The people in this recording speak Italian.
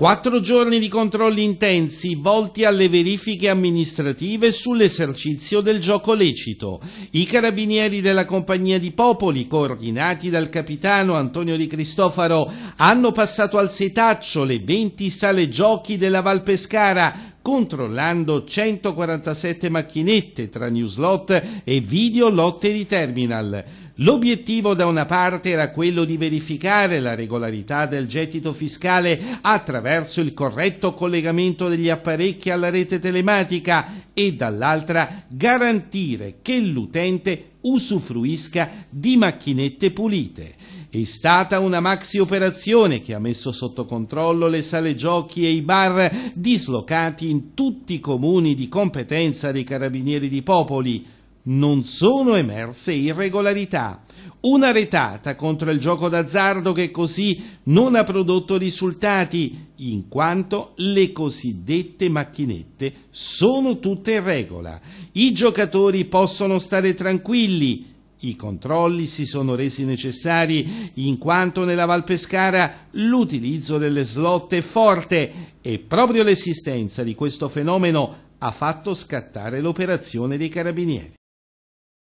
Quattro giorni di controlli intensi volti alle verifiche amministrative sull'esercizio del gioco lecito. I carabinieri della Compagnia di Popoli, coordinati dal capitano Antonio Di Cristofaro, hanno passato al setaccio le 20 sale giochi della Val Pescara, controllando 147 macchinette tra newslot e video lotte di terminal. L'obiettivo da una parte era quello di verificare la regolarità del gettito fiscale attraverso il corretto collegamento degli apparecchi alla rete telematica e dall'altra garantire che l'utente usufruisca di macchinette pulite. È stata una maxi operazione che ha messo sotto controllo le sale giochi e i bar dislocati in tutti i comuni di competenza dei carabinieri di Popoli non sono emerse irregolarità. Una retata contro il gioco d'azzardo che così non ha prodotto risultati, in quanto le cosiddette macchinette sono tutte in regola. I giocatori possono stare tranquilli. I controlli si sono resi necessari in quanto nella Val Pescara l'utilizzo delle slot è forte e proprio l'esistenza di questo fenomeno ha fatto scattare l'operazione dei carabinieri.